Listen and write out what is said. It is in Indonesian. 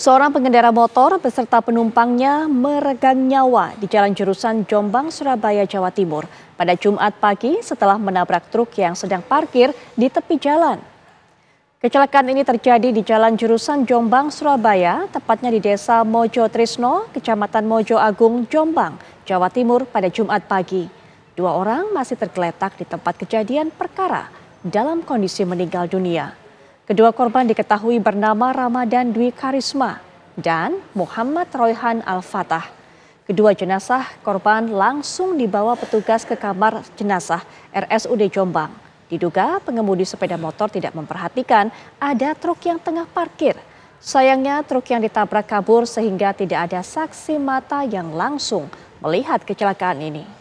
Seorang pengendara motor beserta penumpangnya meregang nyawa di jalan jurusan Jombang, Surabaya, Jawa Timur pada Jumat pagi setelah menabrak truk yang sedang parkir di tepi jalan. Kecelakaan ini terjadi di jalan jurusan Jombang, Surabaya, tepatnya di desa Mojo Trisno, kecamatan Mojo Agung, Jombang, Jawa Timur pada Jumat pagi. Dua orang masih tergeletak di tempat kejadian perkara dalam kondisi meninggal dunia. Kedua korban diketahui bernama Ramadan Dwi Karisma dan Muhammad Royhan Al-Fatah. Kedua jenazah korban langsung dibawa petugas ke kamar jenazah RSUD Jombang. Diduga pengemudi sepeda motor tidak memperhatikan ada truk yang tengah parkir. Sayangnya truk yang ditabrak kabur sehingga tidak ada saksi mata yang langsung melihat kecelakaan ini.